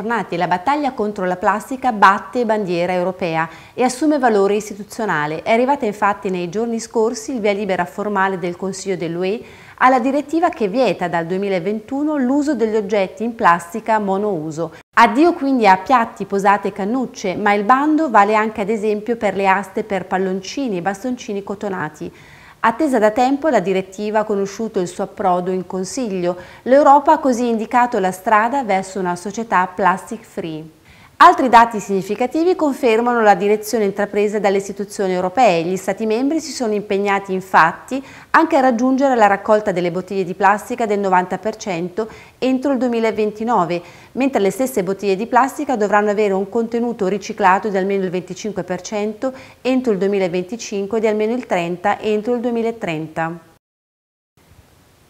bentornati. La battaglia contro la plastica batte bandiera europea e assume valore istituzionale. È arrivata infatti nei giorni scorsi il via libera formale del Consiglio dell'UE alla direttiva che vieta dal 2021 l'uso degli oggetti in plastica monouso. Addio quindi a piatti, posate e cannucce, ma il bando vale anche ad esempio per le aste per palloncini e bastoncini cotonati. Attesa da tempo, la direttiva ha conosciuto il suo approdo in Consiglio. L'Europa ha così indicato la strada verso una società plastic free. Altri dati significativi confermano la direzione intrapresa dalle istituzioni europee. Gli Stati membri si sono impegnati infatti anche a raggiungere la raccolta delle bottiglie di plastica del 90% entro il 2029, mentre le stesse bottiglie di plastica dovranno avere un contenuto riciclato di almeno il 25% entro il 2025 e di almeno il 30% entro il 2030.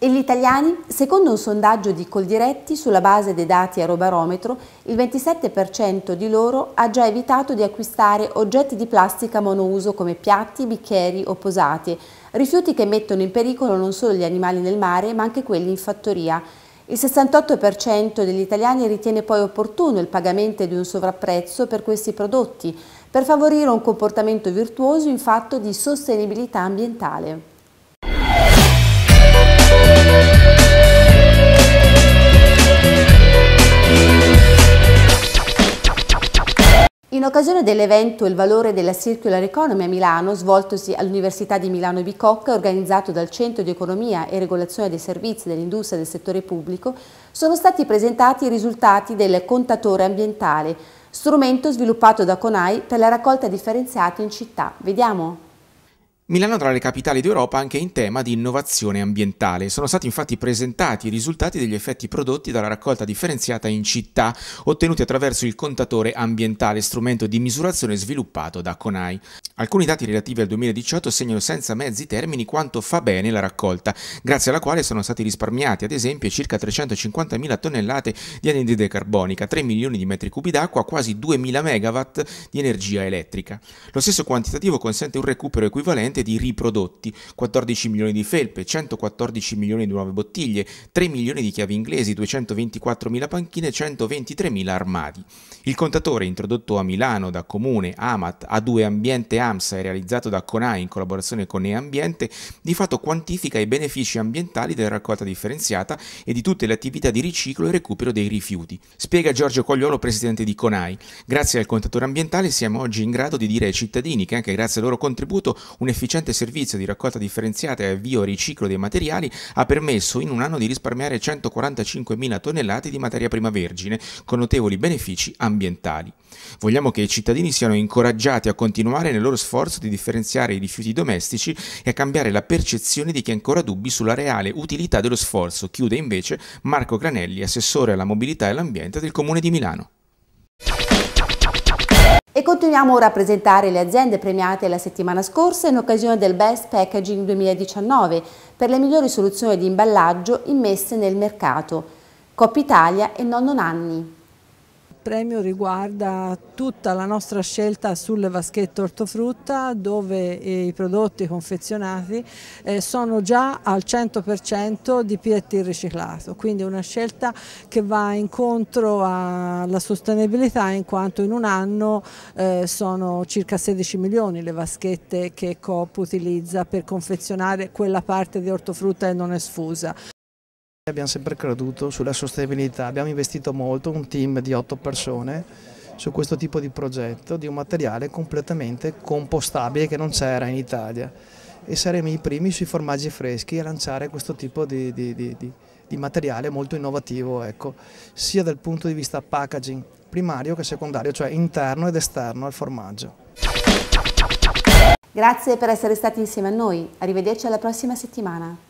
E gli italiani, secondo un sondaggio di Coldiretti sulla base dei dati Aerobarometro, il 27% di loro ha già evitato di acquistare oggetti di plastica monouso come piatti, bicchieri o posate, rifiuti che mettono in pericolo non solo gli animali nel mare ma anche quelli in fattoria. Il 68% degli italiani ritiene poi opportuno il pagamento di un sovrapprezzo per questi prodotti, per favorire un comportamento virtuoso in fatto di sostenibilità ambientale. occasione dell'evento Il valore della circular economy a Milano, svoltosi all'Università di Milano Bicocca, organizzato dal Centro di Economia e Regolazione dei Servizi dell'Industria del Settore Pubblico, sono stati presentati i risultati del contatore ambientale, strumento sviluppato da Conai per la raccolta differenziata in città. Vediamo? Milano tra le capitali d'Europa anche in tema di innovazione ambientale. Sono stati infatti presentati i risultati degli effetti prodotti dalla raccolta differenziata in città, ottenuti attraverso il contatore ambientale, strumento di misurazione sviluppato da Conai. Alcuni dati relativi al 2018 segnano senza mezzi termini quanto fa bene la raccolta, grazie alla quale sono stati risparmiati ad esempio circa 350.000 tonnellate di anidride carbonica, 3 milioni di metri cubi d'acqua, quasi 2.000 megawatt di energia elettrica. Lo stesso quantitativo consente un recupero equivalente equivalente di riprodotti, 14 milioni di felpe, 114 milioni di nuove bottiglie, 3 milioni di chiavi inglesi, 224 mila panchine, 123 mila armadi. Il contatore introdotto a Milano da Comune, Amat, A2 Ambiente AMSA e realizzato da Conai in collaborazione con E-Ambiente, di fatto quantifica i benefici ambientali della raccolta differenziata e di tutte le attività di riciclo e recupero dei rifiuti. Spiega Giorgio Cogliolo, presidente di Conai. Grazie al contatore ambientale siamo oggi in grado di dire ai cittadini che anche grazie al loro contributo un'efficienza efficiente servizio di raccolta differenziata e avvio riciclo dei materiali ha permesso in un anno di risparmiare 145.000 tonnellate di materia prima vergine, con notevoli benefici ambientali. Vogliamo che i cittadini siano incoraggiati a continuare nel loro sforzo di differenziare i rifiuti domestici e a cambiare la percezione di chi ha ancora dubbi sulla reale utilità dello sforzo, chiude invece Marco Granelli, assessore alla mobilità e all'ambiente del Comune di Milano continuiamo ora a presentare le aziende premiate la settimana scorsa in occasione del Best Packaging 2019 per le migliori soluzioni di imballaggio immesse nel mercato. Coppa Italia e Nonno Nanni premio riguarda tutta la nostra scelta sulle vaschette ortofrutta dove i prodotti confezionati eh, sono già al 100% di PET riciclato, quindi una scelta che va incontro alla sostenibilità in quanto in un anno eh, sono circa 16 milioni le vaschette che Coop utilizza per confezionare quella parte di ortofrutta e non è sfusa. Abbiamo sempre creduto sulla sostenibilità, abbiamo investito molto, un team di otto persone su questo tipo di progetto di un materiale completamente compostabile che non c'era in Italia e saremo i primi sui formaggi freschi a lanciare questo tipo di, di, di, di materiale molto innovativo, ecco, sia dal punto di vista packaging primario che secondario, cioè interno ed esterno al formaggio. Grazie per essere stati insieme a noi, arrivederci alla prossima settimana.